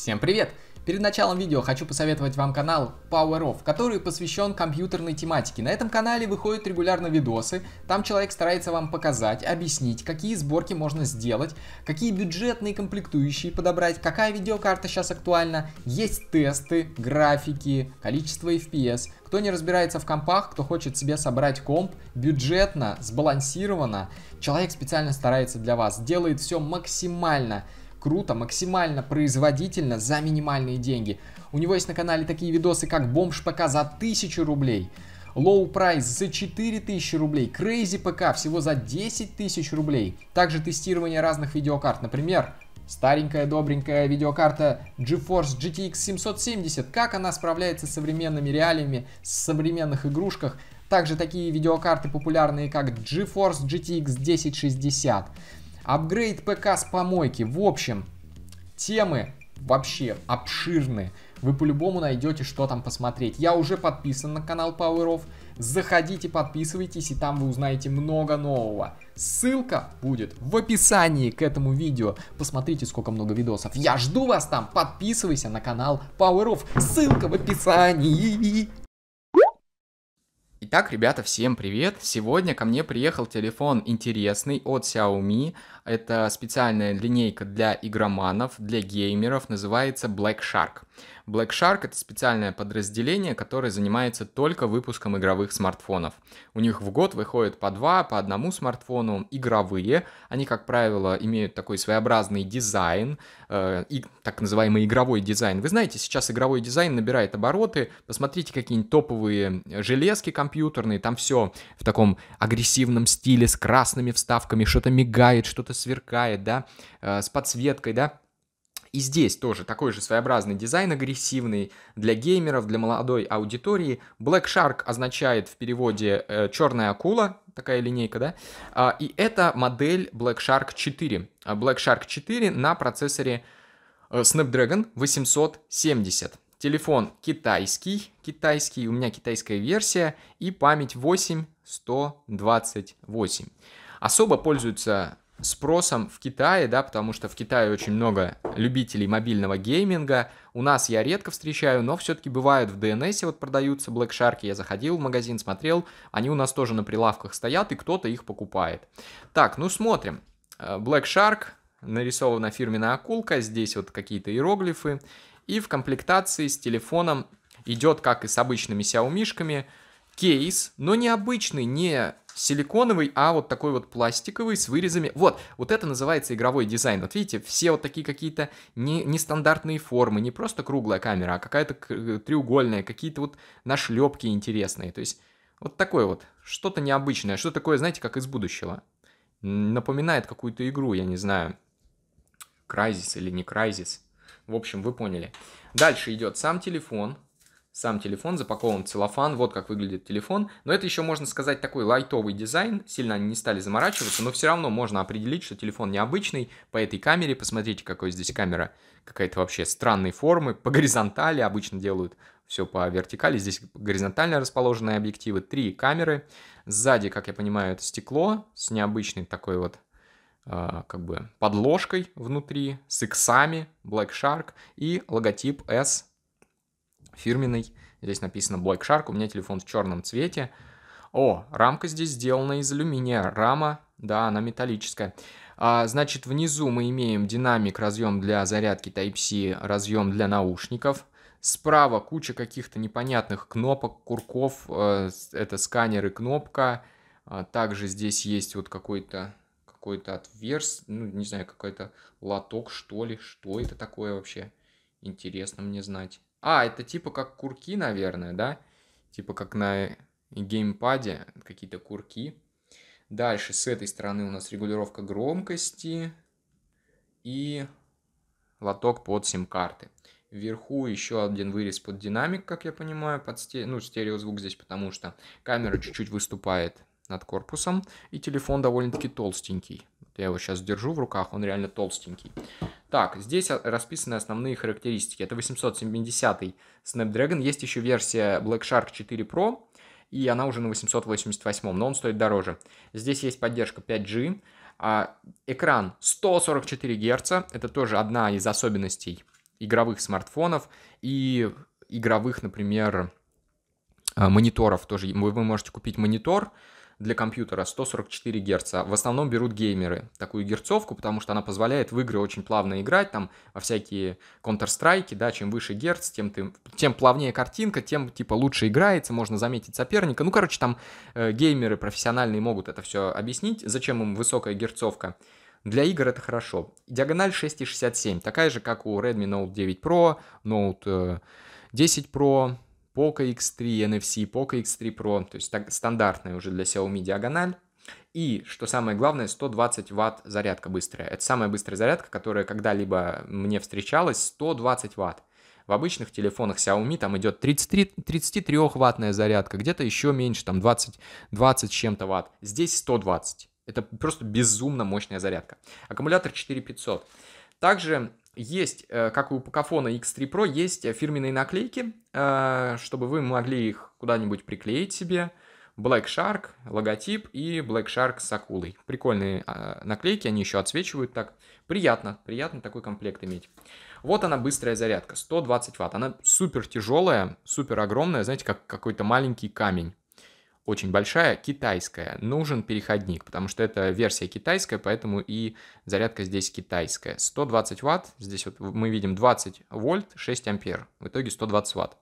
Всем привет! Перед началом видео хочу посоветовать вам канал Power Off, который посвящен компьютерной тематике. На этом канале выходят регулярно видосы, там человек старается вам показать, объяснить, какие сборки можно сделать, какие бюджетные комплектующие подобрать, какая видеокарта сейчас актуальна, есть тесты, графики, количество FPS. Кто не разбирается в компах, кто хочет себе собрать комп бюджетно, сбалансированно, человек специально старается для вас, делает все максимально круто, максимально производительно за минимальные деньги. У него есть на канале такие видосы, как бомж ПК за 1000 рублей. Low Price за 4000 рублей, Crazy ПК всего за 10 тысяч рублей. Также тестирование разных видеокарт, например, старенькая добренькая видеокарта GeForce GTX 770, как она справляется с современными реалиями, с современных игрушках. Также такие видеокарты популярные, как GeForce GTX 1060. Апгрейд ПК с помойки. В общем, темы вообще обширны. Вы по-любому найдете, что там посмотреть. Я уже подписан на канал Power Off. Заходите, подписывайтесь, и там вы узнаете много нового. Ссылка будет в описании к этому видео. Посмотрите, сколько много видосов. Я жду вас там. Подписывайся на канал Power Off. Ссылка в описании. Итак, ребята, всем привет! Сегодня ко мне приехал телефон интересный от Xiaomi это специальная линейка для игроманов, для геймеров, называется Black Shark. Black Shark — это специальное подразделение, которое занимается только выпуском игровых смартфонов. У них в год выходит по два, по одному смартфону игровые. Они, как правило, имеют такой своеобразный дизайн, э, и так называемый игровой дизайн. Вы знаете, сейчас игровой дизайн набирает обороты. Посмотрите какие-нибудь топовые железки компьютерные, там все в таком агрессивном стиле, с красными вставками, что-то мигает, что-то что-то сверкает, да, э, с подсветкой, да, и здесь тоже такой же своеобразный дизайн, агрессивный для геймеров, для молодой аудитории. Black Shark означает в переводе э, черная акула, такая линейка, да. А, и это модель Black Shark 4. А, Black Shark 4 на процессоре э, Snapdragon 870. Телефон китайский, китайский, у меня китайская версия и память 8128. Особо пользуются спросом в Китае, да, потому что в Китае очень много любителей мобильного гейминга. У нас я редко встречаю, но все-таки бывают в DNS вот продаются Black Shark. Я заходил в магазин, смотрел, они у нас тоже на прилавках стоят, и кто-то их покупает. Так, ну смотрим. Э, Black Shark, нарисована фирменная акулка, здесь вот какие-то иероглифы. И в комплектации с телефоном идет, как и с обычными Xiaomi, кейс, но необычный, не силиконовый, а вот такой вот пластиковый с вырезами. Вот, вот это называется игровой дизайн. Вот видите, все вот такие какие-то не, нестандартные формы, не просто круглая камера, а какая-то э, треугольная, какие-то вот нашлепки интересные. То есть вот такое вот, что-то необычное, что такое, знаете, как из будущего. Напоминает какую-то игру, я не знаю, Crysis или не Crysis. В общем, вы поняли. Дальше идет сам телефон сам телефон запакован в целлофан, вот как выглядит телефон. Но это еще, можно сказать, такой лайтовый дизайн, сильно они не стали заморачиваться, но все равно можно определить, что телефон необычный по этой камере. Посмотрите, какой здесь камера, какая-то вообще странной формы, по горизонтали обычно делают все по вертикали. Здесь горизонтально расположенные объективы, три камеры. Сзади, как я понимаю, это стекло с необычной такой вот а, как бы подложкой внутри, с иксами, Black Shark и логотип S фирменный. Здесь написано Black Shark, у меня телефон в черном цвете. О, рамка здесь сделана из алюминия, рама, да, она металлическая. А, значит, внизу мы имеем динамик, разъем для зарядки Type-C, разъем для наушников. Справа куча каких-то непонятных кнопок, курков, э, это сканер и кнопка. А, также здесь есть вот какой-то какой-то отверст, ну, не знаю, какой-то лоток, что ли. Что это такое вообще? Интересно мне знать. А, это типа как курки, наверное, да? Типа как на геймпаде какие-то курки. Дальше с этой стороны у нас регулировка громкости и лоток под сим-карты. Вверху еще один вырез под динамик, как я понимаю, под сте... ну, стереозвук здесь, потому что камера чуть-чуть выступает над корпусом, и телефон довольно-таки толстенький. Вот я его сейчас держу в руках, он реально толстенький. Так, здесь а, расписаны основные характеристики. Это 870 Snapdragon. Есть еще версия Black Shark 4 Pro, и она уже на 888, но он стоит дороже. Здесь есть поддержка 5G. А, экран 144 Гц. Это тоже одна из особенностей игровых смартфонов и игровых, например, а, мониторов тоже. Вы можете купить монитор, для компьютера 144 Гц. В основном берут геймеры такую герцовку, потому что она позволяет в игры очень плавно играть, там во всякие Counter-Strike, да, чем выше Герц, тем, ты, тем плавнее картинка, тем типа лучше играется, можно заметить соперника. Ну, короче, там э, геймеры профессиональные могут это все объяснить, зачем им высокая герцовка. Для игр это хорошо. Диагональ 6,67, такая же, как у Redmi Note 9 Pro, Note 10 э, Pro, Poco X3 NFC, Poco X3 Pro, то есть так, стандартная уже для Xiaomi диагональ. И, что самое главное, 120 ватт зарядка быстрая. Это самая быстрая зарядка, которая когда-либо мне встречалась, 120 ватт. В обычных телефонах Xiaomi там идет 33, 33-ваттная зарядка, где-то еще меньше, там 20, 20 чем-то ватт. Здесь 120. Это просто безумно мощная зарядка. Аккумулятор 4500. Также есть, э, как у Покафона X3 Pro, есть э, фирменные наклейки, э, чтобы вы могли их куда-нибудь приклеить себе. Black Shark, логотип и Black Shark с акулой. Прикольные а, наклейки, они еще отсвечивают так. Приятно, приятно такой комплект иметь. Вот она быстрая зарядка, 120 ватт. Она супер тяжелая, супер огромная, знаете, как какой-то маленький камень очень большая, китайская, нужен переходник, потому что это версия китайская, поэтому и зарядка здесь китайская. 120 ватт, здесь вот мы видим 20 вольт, 6 ампер, в итоге 120 ватт.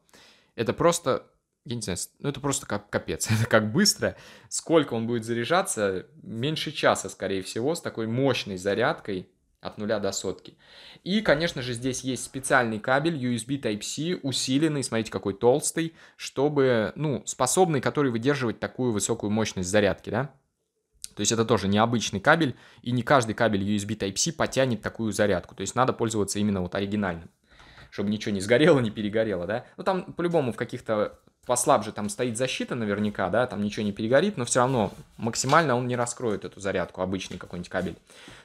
Это просто, я не знаю, ну это просто как капец, это как быстро. Сколько он будет заряжаться? Меньше часа, скорее всего, с такой мощной зарядкой от нуля до сотки. И, конечно же, здесь есть специальный кабель USB Type-C, усиленный, смотрите, какой толстый, чтобы, ну, способный, который выдерживать такую высокую мощность зарядки, да. То есть это тоже необычный кабель, и не каждый кабель USB Type-C потянет такую зарядку. То есть надо пользоваться именно вот оригинальным чтобы ничего не сгорело, не перегорело, да. Ну, там по-любому в каких-то послабже там стоит защита наверняка, да, там ничего не перегорит, но все равно максимально он не раскроет эту зарядку, обычный какой-нибудь кабель.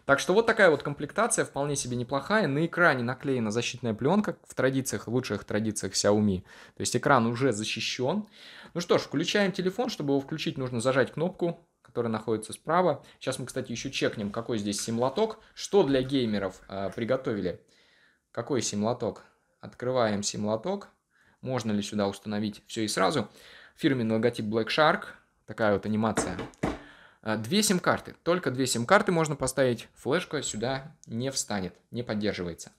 Так что вот такая вот комплектация, вполне себе неплохая. На экране наклеена защитная пленка в традициях, в лучших традициях Xiaomi. То есть экран уже защищен. Ну что ж, включаем телефон. Чтобы его включить, нужно зажать кнопку, которая находится справа. Сейчас мы, кстати, еще чекнем, какой здесь симлоток. Что для геймеров э, приготовили? Какой симлоток? Открываем симлоток можно ли сюда установить все и сразу. Фирменный логотип Black Shark, такая вот анимация. А, две сим-карты, только две сим-карты можно поставить, флешка сюда не встанет, не поддерживается.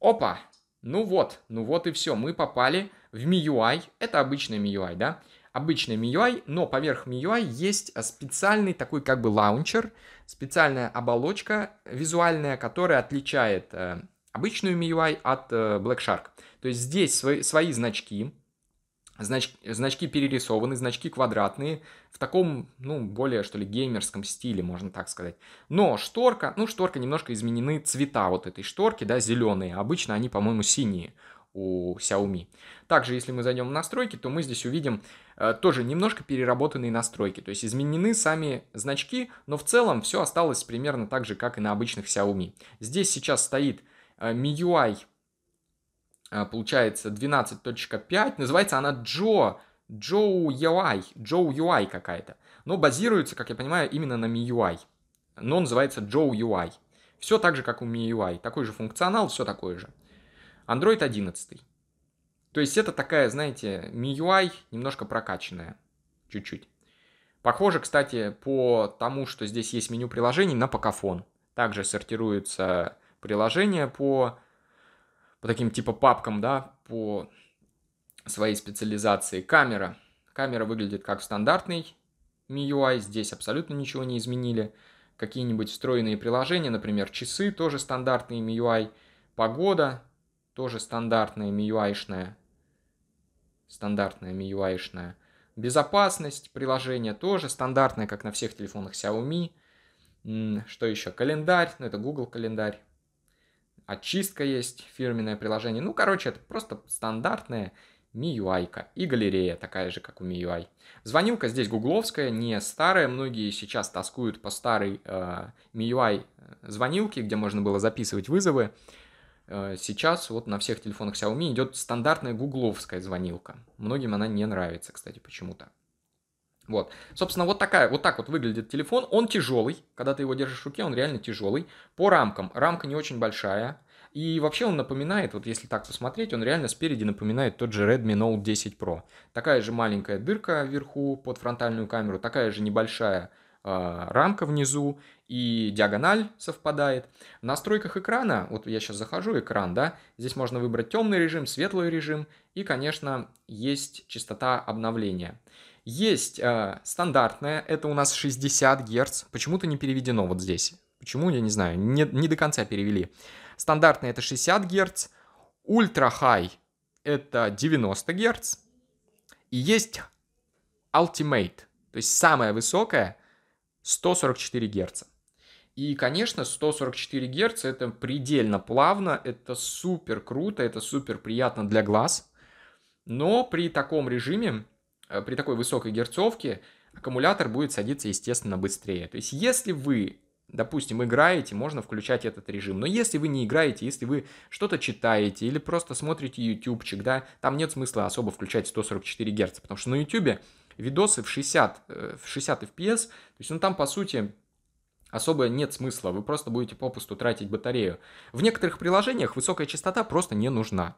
Опа! Ну вот, ну вот и все, мы попали в MIUI, это обычный MIUI, да? Обычный MIUI, но поверх MIUI есть а, специальный такой как бы лаунчер, специальная оболочка визуальная, которая отличает э, обычную MIUI от э, Black Shark. То есть здесь свои, свои значки, знач, значки перерисованы, значки квадратные, в таком, ну, более, что ли, геймерском стиле, можно так сказать. Но шторка, ну, шторка немножко изменены цвета вот этой шторки, да, зеленые. Обычно они, по-моему, синие у Xiaomi. Также, если мы зайдем в настройки, то мы здесь увидим э, тоже немножко переработанные настройки. То есть изменены сами значки, но в целом все осталось примерно так же, как и на обычных Xiaomi. Здесь сейчас стоит MIUI, а, а, получается, 12.5. Называется она Joe Joe UI, Joe UI какая-то. Но базируется, как я понимаю, именно на MIUI. Но называется Joe UI. Все так же, как у MIUI. Такой же функционал, все такое же. Android 11. То есть это такая, знаете, MIUI немножко прокачанная. Чуть-чуть. Похоже, кстати, по тому, что здесь есть меню приложений на Покафон. Также сортируются приложение по, по таким типа папкам, да, по своей специализации. Камера. Камера выглядит как стандартный MIUI, здесь абсолютно ничего не изменили. Какие-нибудь встроенные приложения, например, часы, тоже стандартные MIUI. Погода, тоже стандартная MIUI-шная. Стандартная MIUI-шная. Безопасность приложения тоже стандартная, как на всех телефонах Xiaomi. Что еще? Календарь, ну это Google календарь. Очистка есть, фирменное приложение. Ну, короче, это просто стандартная MIUI-ка. И галерея такая же, как у MIUI. Звонилка здесь гугловская, не старая. Многие сейчас тоскуют по старой э, MIUI э, звонилке, где можно было записывать вызовы. Э, сейчас вот на всех телефонах Xiaomi идет стандартная гугловская звонилка. Многим она не нравится, кстати, почему-то. Вот. Собственно, вот, такая, вот так вот выглядит телефон. Он тяжелый. Когда ты его держишь в руке, он реально тяжелый. По рамкам. Рамка не очень большая. И вообще он напоминает, вот если так посмотреть, он реально спереди напоминает тот же Redmi Note 10 Pro. Такая же маленькая дырка вверху под фронтальную камеру, такая же небольшая э, рамка внизу и диагональ совпадает. В настройках экрана, вот я сейчас захожу, экран, да, здесь можно выбрать темный режим, светлый режим и, конечно, есть частота обновления. Есть э, а, стандартная, это у нас 60 Гц. Почему-то не переведено вот здесь. Почему, я не знаю, не, не до конца перевели. Стандартная это 60 Гц. Ультра-хай это 90 Гц. И есть Ultimate, то есть самая высокая 144 Гц. И, конечно, 144 Гц это предельно плавно, это супер круто, это супер приятно для глаз. Но при таком режиме Э, при такой высокой герцовке аккумулятор будет садиться, естественно, быстрее. То есть, если вы, допустим, играете, можно включать этот режим. Но если вы не играете, если вы что-то читаете или просто смотрите ютубчик, да, там нет смысла особо включать 144 Гц, потому что на ютубе видосы в 60, э, в 60 FPS, то есть, ну, там, по сути, особо нет смысла, вы просто будете попусту тратить батарею. В некоторых приложениях высокая частота просто не нужна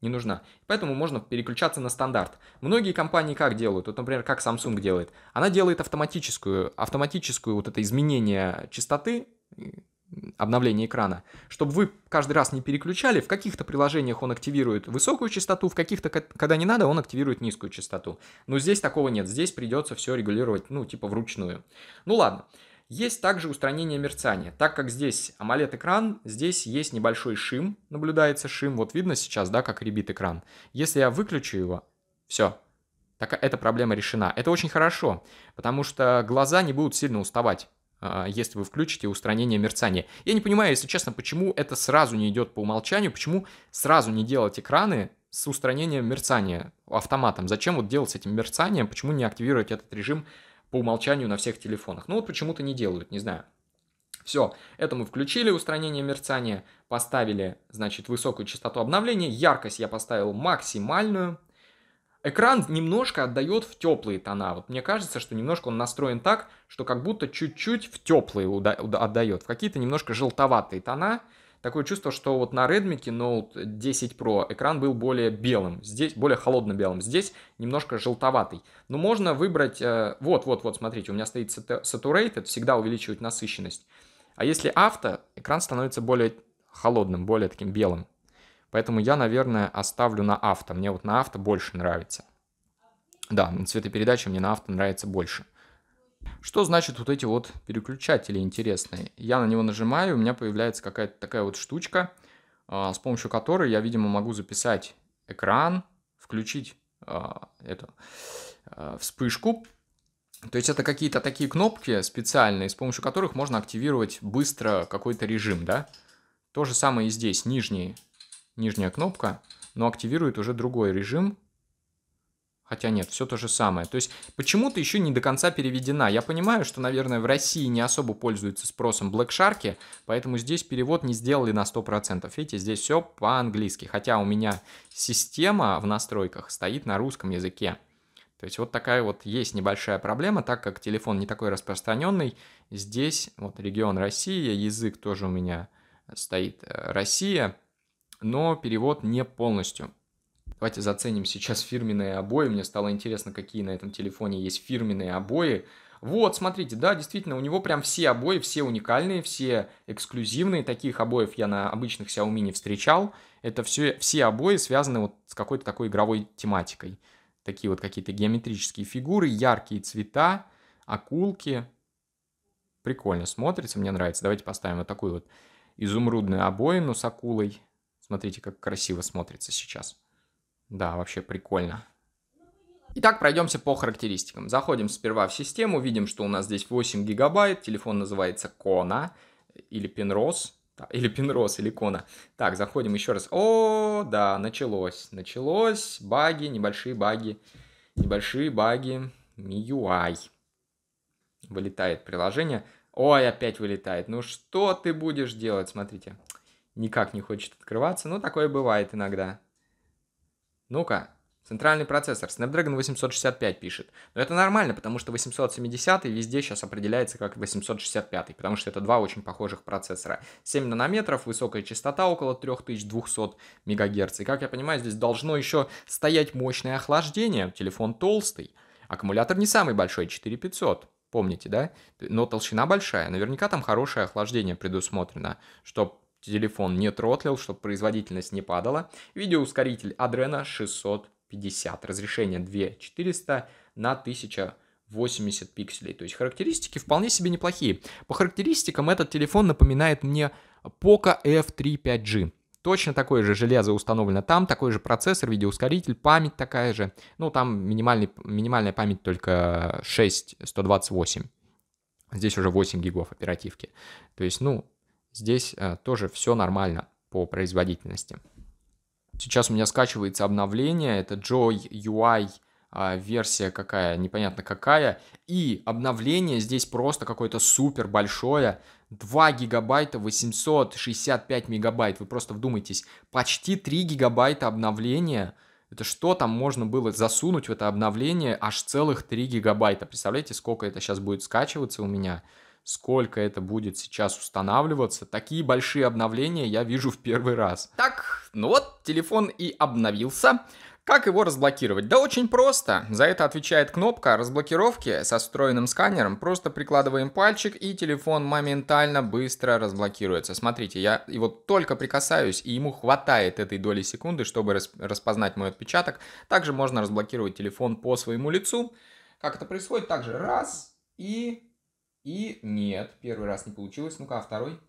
не нужна. Поэтому можно переключаться на стандарт. Многие компании как делают? Вот, например, как Samsung делает? Она делает автоматическую, автоматическую вот это изменение частоты, обновления экрана, чтобы вы каждый раз не переключали, в каких-то приложениях он активирует высокую частоту, в каких-то, когда не надо, он активирует низкую частоту. Но здесь такого нет, здесь придется все регулировать, ну, типа вручную. Ну, ладно. Есть также устранение мерцания. Так как здесь AMOLED-экран, здесь есть небольшой шим, наблюдается шим. Вот видно сейчас, да, как ребит экран. Если я выключу его, все, так а эта проблема решена. Это очень хорошо, потому что глаза не будут сильно уставать а, если вы включите устранение мерцания. Я не понимаю, если честно, почему это сразу не идет по умолчанию, почему сразу не делать экраны с устранением мерцания автоматом. Зачем вот делать с этим мерцанием, почему не активировать этот режим по умолчанию на всех телефонах. Ну вот почему-то не делают, не знаю. Все, это мы включили устранение мерцания, поставили, значит, высокую частоту обновления, яркость я поставил максимальную. Экран немножко отдает в теплые тона. Вот мне кажется, что немножко он настроен так, что как будто чуть-чуть в теплые отдает, в какие-то немножко желтоватые тона такое чувство, что вот на Redmi Note 10 Pro экран был более белым, здесь более холодно-белым, здесь немножко желтоватый. Но можно выбрать, э, вот-вот-вот, смотрите, у меня стоит Saturate, это всегда увеличивает насыщенность. А если авто, экран становится более холодным, более таким белым. Поэтому я, наверное, оставлю на авто. Мне вот на авто больше нравится. Да, цветопередача мне на авто нравится больше. Что значит вот эти вот переключатели интересные? Я на него нажимаю, у меня появляется какая-то такая вот штучка, а, с помощью которой я, видимо, могу записать экран, включить а, эту а, вспышку. То есть это какие-то такие кнопки специальные, с помощью которых можно активировать быстро какой-то режим, да? То же самое и здесь, нижний, нижняя кнопка, но активирует уже другой режим, Хотя нет, все то же самое. То есть почему-то еще не до конца переведена. Я понимаю, что, наверное, в России не особо пользуются спросом Black Shark, поэтому здесь перевод не сделали на 100%. Видите, здесь все по-английски. Хотя у меня система в настройках стоит на русском языке. То есть вот такая вот есть небольшая проблема, так как телефон не такой распространенный. Здесь вот регион Россия, язык тоже у меня стоит э, Россия, но перевод не полностью. Давайте заценим сейчас фирменные обои. Мне стало интересно, какие на этом телефоне есть фирменные обои. Вот, смотрите, да, действительно, у него прям все обои, все уникальные, все эксклюзивные. Таких обоев я на обычных Xiaomi не встречал. Это все, все обои связаны вот с какой-то такой игровой тематикой. Такие вот какие-то геометрические фигуры, яркие цвета, окулки. Прикольно смотрится, мне нравится. Давайте поставим вот такую вот изумрудную обоину с акулой. Смотрите, как красиво смотрится сейчас. Да, вообще прикольно. Итак, пройдемся по характеристикам. Заходим сперва в систему, видим, что у нас здесь 8 гигабайт, телефон называется Кона или ПИНРОС или ПИНРОС или Кона. Так, заходим еще раз. О, да, началось, началось, баги, небольшие баги, небольшие баги, MIUI. Вылетает приложение. Ой, опять вылетает. Ну что ты будешь делать, смотрите. Никак не хочет открываться, Ну такое бывает иногда. Ну-ка, Центральный процессор. Snapdragon 865 пишет. Но это нормально, потому что 870 везде сейчас определяется как 865, потому что это два очень похожих процессора. 7 нанометров, высокая частота около 3200 МГц. И как я понимаю, здесь должно еще стоять мощное охлаждение. Телефон толстый. Аккумулятор не самый большой, 4500. Помните, да? Но толщина большая. Наверняка там хорошее охлаждение предусмотрено, чтобы телефон не тротлил, чтобы производительность не падала. Видеоускоритель Adreno 650, разрешение 2400 на 1080 пикселей. То есть характеристики вполне себе неплохие. По характеристикам этот телефон напоминает мне Poco F3 5G. Точно такое же железо установлено там, такой же процессор, видеоускоритель, память такая же. Ну, там минимальный, минимальная память только 6, 128. Здесь уже 8 гигов оперативки. То есть, ну, Здесь э, тоже все нормально по производительности. Сейчас у меня скачивается обновление, это Joy UI а, версия какая, непонятно какая. И обновление здесь просто какое-то супер большое. 2 гигабайта 865 мегабайт. Вы просто вдумайтесь, почти 3 гигабайта обновления. Это что там можно было засунуть в это обновление? Аж целых 3 гигабайта. Представляете, сколько это сейчас будет скачиваться у меня? сколько это будет сейчас устанавливаться. Такие большие обновления я вижу в первый раз. Так, ну вот, телефон и обновился. Как его разблокировать? Да очень просто. За это отвечает кнопка разблокировки со встроенным сканером. Просто прикладываем пальчик и телефон моментально быстро разблокируется. Смотрите, я его только прикасаюсь и ему хватает этой доли секунды, чтобы распознать мой отпечаток. Также можно разблокировать телефон по своему лицу. Как это происходит? Также раз и и нет, первый раз не получилось. Ну-ка, а второй?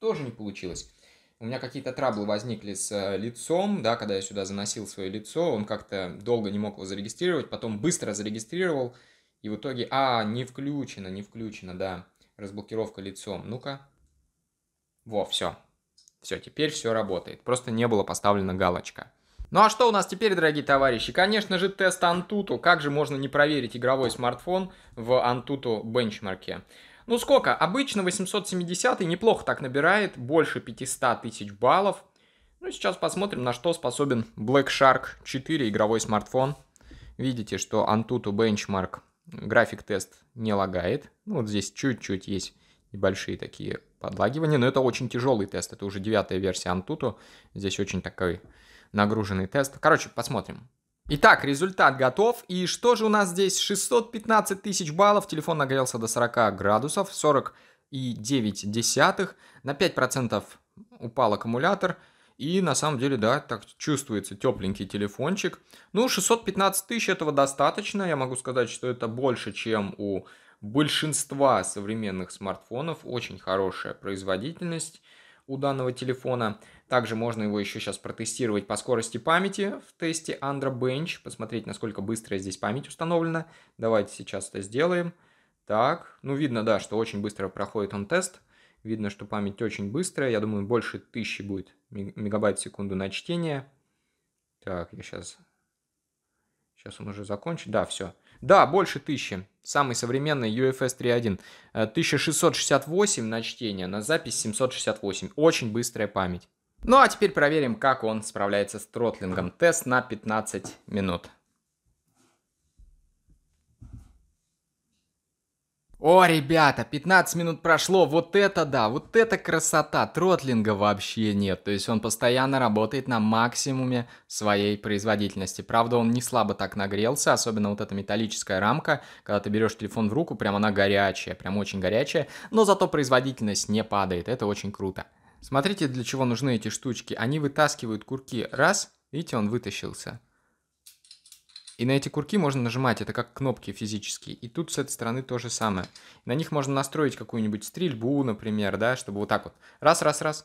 Тоже не получилось. У меня какие-то траблы возникли с э, лицом, да, когда я сюда заносил свое лицо, он как-то долго не мог его зарегистрировать, потом быстро зарегистрировал, и в итоге, а, не включено, не включено, да, разблокировка лицом. Ну-ка. Во, все. Все, теперь все работает. Просто не было поставлена галочка. Ну а что у нас теперь, дорогие товарищи? Конечно же, тест Antutu. Как же можно не проверить игровой смартфон в Antutu бенчмарке? Ну сколько? Обычно 870 неплохо так набирает, больше 500 тысяч баллов. Ну сейчас посмотрим, на что способен Black Shark 4 игровой смартфон. Видите, что Antutu Benchmark график тест не лагает. Ну, вот здесь чуть-чуть есть небольшие такие подлагивания, но это очень тяжелый тест. Это уже девятая версия Antutu. Здесь очень такой нагруженный тест. Короче, посмотрим. Итак, результат готов. И что же у нас здесь? 615 тысяч баллов. Телефон нагрелся до 40 градусов, 40,9. На 5% упал аккумулятор. И на самом деле, да, так чувствуется тепленький телефончик. Ну, 615 тысяч этого достаточно. Я могу сказать, что это больше, чем у большинства современных смартфонов. Очень хорошая производительность у данного телефона. Также можно его еще сейчас протестировать по скорости памяти в тесте AndroBench, посмотреть, насколько быстрая здесь память установлена. Давайте сейчас это сделаем. Так, ну видно, да, что очень быстро проходит он тест. Видно, что память очень быстрая. Я думаю, больше 1000 будет мегабайт в секунду на чтение. Так, я сейчас... Сейчас он уже закончит. Да, все. Да, больше 1000. Самый современный UFS 3.1. 1668 на чтение, на запись 768. Очень быстрая память. Ну а теперь проверим, как он справляется с тротлингом. Тест на 15 минут. О, ребята, 15 минут прошло, вот это да, вот это красота, тротлинга вообще нет, то есть он постоянно работает на максимуме своей производительности. Правда, он не слабо так нагрелся, особенно вот эта металлическая рамка, когда ты берешь телефон в руку, прям она горячая, прям очень горячая, но зато производительность не падает, это очень круто. Смотрите, для чего нужны эти штучки. Они вытаскивают курки. Раз, видите, он вытащился. И на эти курки можно нажимать, это как кнопки физические. И тут с этой стороны то же самое. На них можно настроить какую-нибудь стрельбу, например, да, чтобы вот так вот. Раз, раз, раз.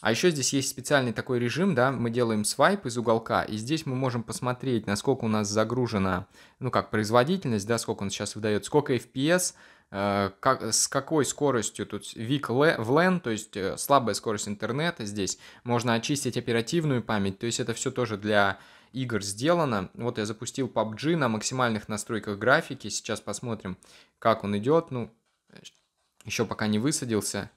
А еще здесь есть специальный такой режим, да, мы делаем свайп из уголка, и здесь мы можем посмотреть, насколько у нас загружена, ну как, производительность, да, сколько он сейчас выдает, сколько FPS, Э, как, с какой скоростью тут Вик VLAN, то есть э, слабая скорость интернета здесь, можно очистить оперативную память, то есть это все тоже для игр сделано. Вот я запустил PUBG на максимальных настройках графики, сейчас посмотрим, как он идет, ну, еще пока не высадился.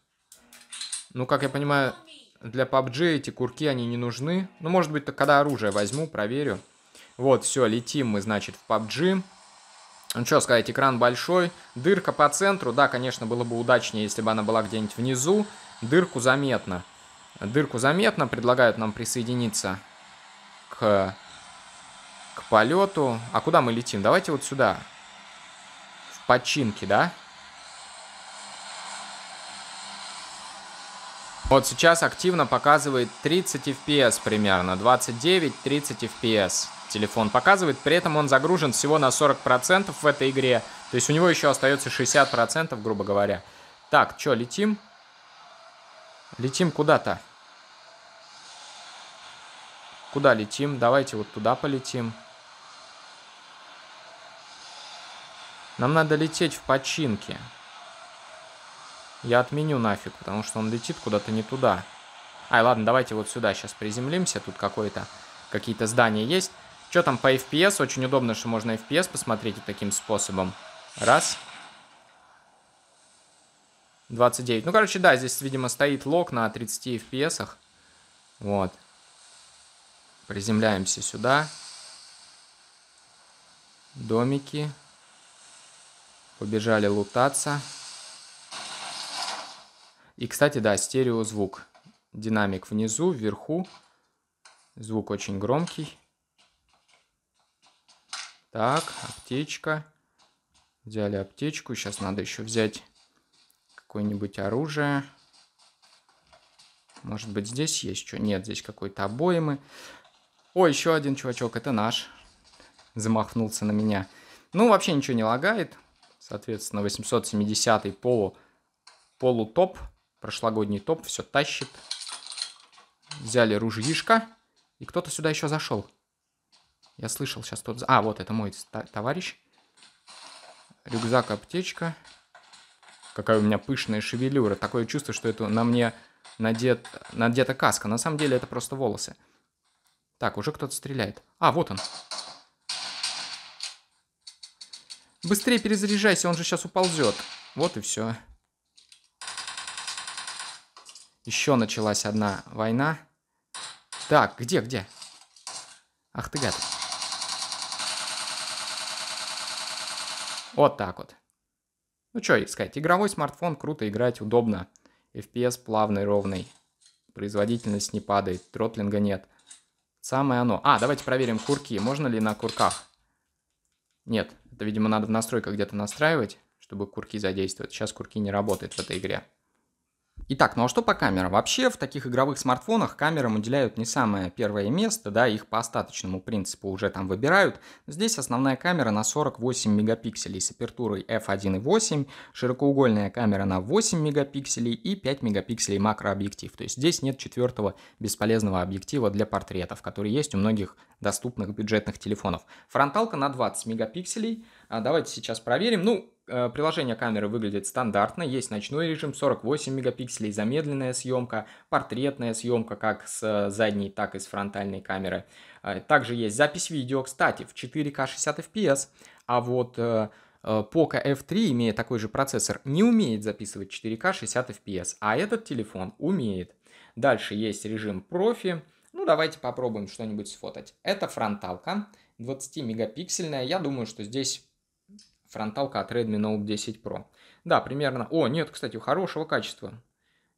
Ну, как я понимаю, для PUBG эти курки, они не нужны, ну, может быть, когда оружие возьму, проверю. Вот, все, летим мы, значит, в PUBG. Ну, что сказать, экран большой, дырка по центру, да, конечно, было бы удачнее, если бы она была где-нибудь внизу, дырку заметно. Дырку заметно, предлагают нам присоединиться к, к полету. А куда мы летим? Давайте вот сюда. В починки, да? Вот сейчас активно показывает 30 FPS примерно, 29-30 FPS телефон показывает. При этом он загружен всего на 40% в этой игре. То есть у него еще остается 60%, грубо говоря. Так, что, летим? Летим куда-то. Куда летим? Давайте вот туда полетим. Нам надо лететь в починке. Я отменю нафиг, потому что он летит куда-то не туда. Ай, ладно, давайте вот сюда сейчас приземлимся. Тут какое-то какие-то здания есть. Что там по FPS? Очень удобно, что можно FPS посмотреть таким способом. Раз. 29. Ну, короче, да, здесь, видимо, стоит лог на 30 FPS. -ах. Вот. Приземляемся сюда. Домики. Побежали лутаться. И, кстати, да, стереозвук. Динамик внизу, вверху. Звук очень громкий. Так, аптечка. Взяли аптечку. Сейчас надо еще взять какое-нибудь оружие. Может быть, здесь есть что? Нет, здесь какой-то обоймы. О, еще один чувачок, это наш. Замахнулся на меня. Ну, вообще ничего не лагает. Соответственно, 870-й полу, полутоп. Прошлогодний топ все тащит. Взяли ружьишко. И кто-то сюда еще зашел. Я слышал сейчас тот... А, вот, это мой товарищ. Рюкзак, аптечка. Какая у меня пышная шевелюра. Такое чувство, что это на мне надет... надета каска. На самом деле это просто волосы. Так, уже кто-то стреляет. А, вот он. Быстрее перезаряжайся, он же сейчас уползет. Вот и все. Еще началась одна война. Так, где, где? Ах ты гад. Вот так вот. Ну что искать, игровой смартфон, круто играть, удобно. FPS плавный, ровный. Производительность не падает, тротлинга нет. Самое оно. А, давайте проверим курки. Можно ли на курках? Нет, это, видимо, надо в настройках где-то настраивать, чтобы курки задействовать. Сейчас курки не работают в этой игре. Итак, ну а что по камерам? Вообще в таких игровых смартфонах камерам уделяют не самое первое место, да, их по остаточному принципу уже там выбирают. Здесь основная камера на 48 мегапикселей с апертурой f1.8, широкоугольная камера на 8 мегапикселей и 5 мегапикселей макрообъектив. То есть здесь нет четвертого бесполезного объектива для портретов, который есть у многих доступных бюджетных телефонов. Фронталка на 20 мегапикселей. А давайте сейчас проверим. Ну, Э, приложение камеры выглядит стандартно. Есть ночной режим 48 мегапикселей, замедленная съемка, портретная съемка как с э, задней, так и с фронтальной камеры. Э, также есть запись видео, кстати, в 4К 60 FPS. А вот Poco F3, имея такой же процессор, не умеет записывать 4К 60 FPS, а этот телефон умеет. Дальше есть режим профи. Ну, давайте попробуем что-нибудь сфотать. Это фронталка 20-мегапиксельная. Я думаю, что здесь фронталка от Redmi Note 10 Pro. Да, примерно... О, нет, кстати, хорошего качества.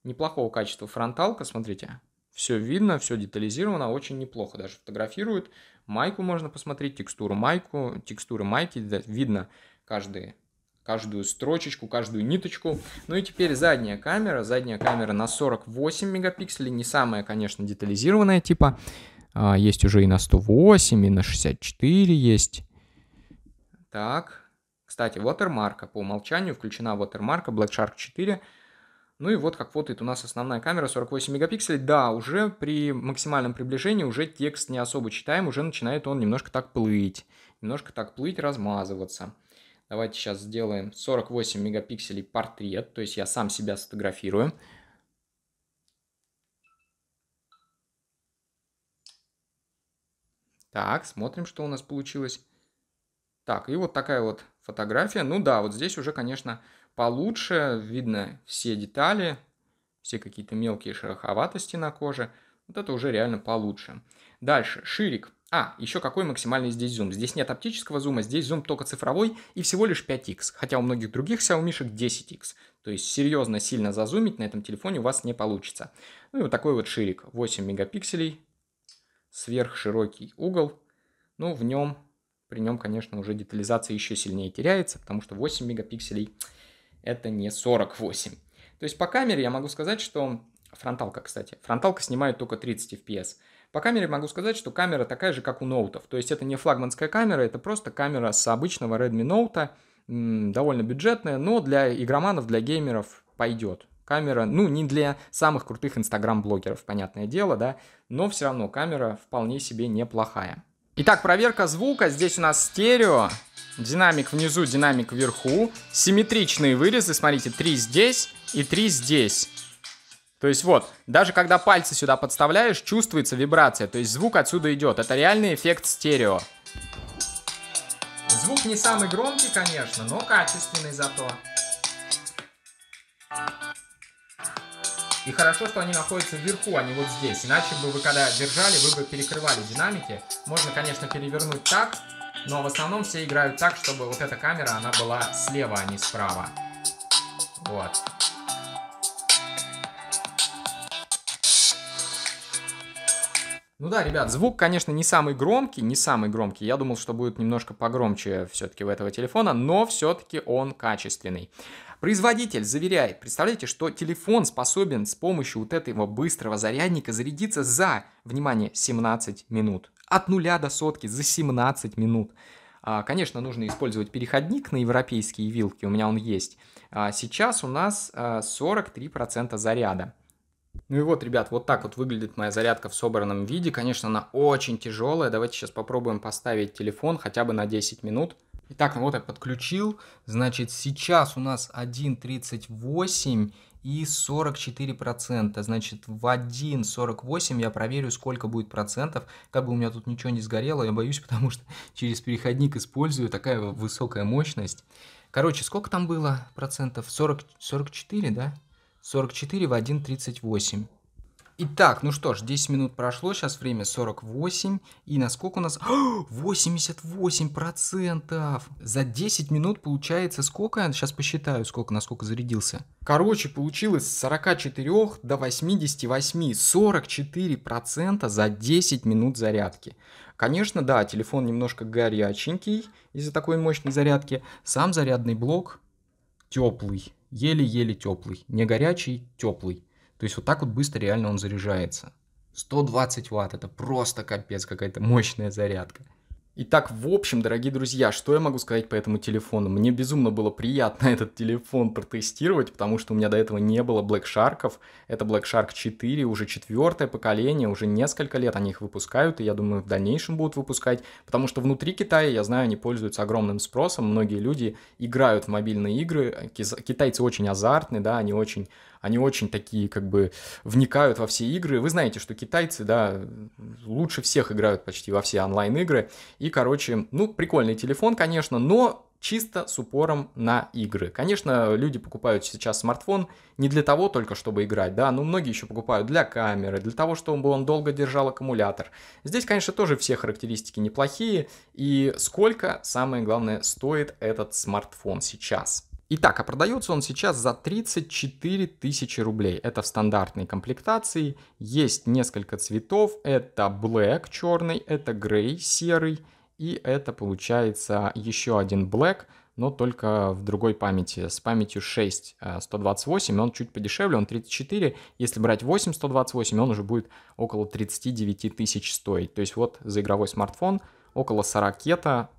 Неплохого качества фронталка, смотрите. Все видно, все детализировано, очень неплохо. Даже фотографируют. Майку можно посмотреть, текстуру майку, текстуры майки. Да, видно каждый, каждую строчечку, каждую ниточку. Ну и теперь задняя камера. Задняя камера на 48 мегапикселей. Не самая, конечно, детализированная типа. А, есть уже и на 108, и на 64 есть. Так, кстати, ватермарка. По умолчанию включена ватермарка Black Shark 4. Ну и вот как вот это у нас основная камера 48 мегапикселей. Да, уже при максимальном приближении уже текст не особо читаем, уже начинает он немножко так плыть. Немножко так плыть, размазываться. Давайте сейчас сделаем 48 мегапикселей портрет, то есть я сам себя сфотографирую. Так, смотрим, что у нас получилось. Так, и вот такая вот фотография. Ну да, вот здесь уже, конечно, получше. Видно все детали, все какие-то мелкие шероховатости на коже. Вот это уже реально получше. Дальше, ширик. А, еще какой максимальный здесь зум? Здесь нет оптического зума, здесь зум только цифровой и всего лишь 5x, хотя у многих других Xiaomi 10x. То есть серьезно сильно зазумить на этом телефоне у вас не получится. Ну и вот такой вот ширик, 8 мегапикселей, сверхширокий угол. Ну, в нем при нем, конечно, уже детализация еще сильнее теряется, потому что 8 мегапикселей это не 48. То есть по камере я могу сказать, что... Фронталка, кстати. Фронталка снимает только 30 FPS. По камере могу сказать, что камера такая же, как у ноутов. То есть это не флагманская камера, это просто камера с обычного Redmi Note, довольно бюджетная, но для игроманов, для геймеров пойдет. Камера, ну, не для самых крутых инстаграм-блогеров, понятное дело, да, но все равно камера вполне себе неплохая. Итак, проверка звука. Здесь у нас стерео. Динамик внизу, динамик вверху. Симметричные вырезы. Смотрите, три здесь и три здесь. То есть вот, даже когда пальцы сюда подставляешь, чувствуется вибрация. То есть звук отсюда идет. Это реальный эффект стерео. Звук не самый громкий, конечно, но качественный зато. И хорошо, что они находятся вверху, а не вот здесь. Иначе бы вы когда держали, вы бы перекрывали динамики. Можно, конечно, перевернуть так, но в основном все играют так, чтобы вот эта камера, она была слева, а не справа. Вот. Ну да, ребят, звук, конечно, не самый громкий, не самый громкий. Я думал, что будет немножко погромче все-таки у этого телефона, но все-таки он качественный. Производитель заверяет, представляете, что телефон способен с помощью вот этого быстрого зарядника зарядиться за, внимание, 17 минут. От нуля до сотки за 17 минут. А, конечно, нужно использовать переходник на европейские вилки, у меня он есть. А сейчас у нас 43% а, заряда. Ну и вот, ребят, вот так вот выглядит моя зарядка в собранном виде. Конечно, она очень тяжелая. Давайте сейчас попробуем поставить телефон хотя бы на 10 минут. Итак, ну вот я подключил. Значит, сейчас у нас 1.38 и 44%. Значит, в 1.48 я проверю, сколько будет процентов. Как бы у меня тут ничего не сгорело, я боюсь, потому что через переходник использую такая высокая мощность. Короче, сколько там было процентов? 40, 44, да? 44 в 1.38. Итак, ну что ж, 10 минут прошло, сейчас время 48, и насколько у нас... 88 процентов. За 10 минут получается сколько? Сейчас посчитаю, сколько, насколько зарядился. Короче, получилось с 44 до 88, 44% процента за 10 минут зарядки. Конечно, да, телефон немножко горяченький из-за такой мощной зарядки. Сам зарядный блок теплый, еле-еле теплый, не горячий, теплый. То есть вот так вот быстро реально он заряжается. 120 ватт, это просто капец, какая-то мощная зарядка. Итак, в общем, дорогие друзья, что я могу сказать по этому телефону? Мне безумно было приятно этот телефон протестировать, потому что у меня до этого не было Black Shark'ов. Это Black Shark 4, уже четвертое поколение, уже несколько лет они их выпускают, и я думаю, в дальнейшем будут выпускать, потому что внутри Китая, я знаю, они пользуются огромным спросом, многие люди играют в мобильные игры, китайцы очень азартны, да, они очень они очень такие как бы вникают во все игры. Вы знаете, что китайцы, да, лучше всех играют почти во все онлайн-игры, и, короче, ну, прикольный телефон, конечно, но чисто с упором на игры. Конечно, люди покупают сейчас смартфон не для того только, чтобы играть, да, но многие еще покупают для камеры, для того, чтобы он долго держал аккумулятор. Здесь, конечно, тоже все характеристики неплохие, и сколько, самое главное, стоит этот смартфон сейчас. Итак, а продается он сейчас за 34 тысячи рублей. Это в стандартной комплектации. Есть несколько цветов. Это black черный, это грей серый. И это получается еще один black, но только в другой памяти. С памятью 6 128, э, он чуть подешевле, он 34. Если брать 8 128, он уже будет около 39 тысяч стоить. То есть вот за игровой смартфон около 40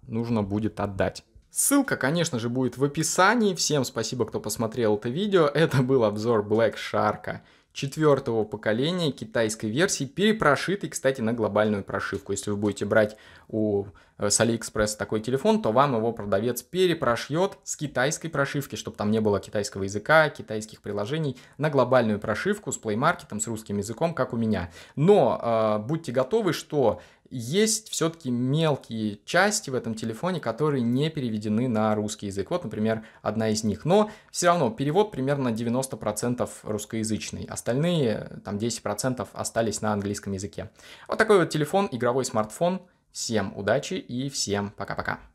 нужно будет отдать. Ссылка, конечно же, будет в описании. Всем спасибо, кто посмотрел это видео. Это был обзор Black Shark четвертого поколения китайской версии, перепрошитый, кстати, на глобальную прошивку. Если вы будете брать у, э, с Алиэкспресс такой телефон, то вам его продавец перепрошьет с китайской прошивки, чтобы там не было китайского языка, китайских приложений, на глобальную прошивку с Play Market, с русским языком, как у меня. Но э, будьте готовы, что есть все-таки мелкие части в этом телефоне, которые не переведены на русский язык. Вот, например, одна из них. Но все равно перевод примерно 90% русскоязычный. Остальные, там 10% остались на английском языке. Вот такой вот телефон, игровой смартфон. Всем удачи и всем пока-пока.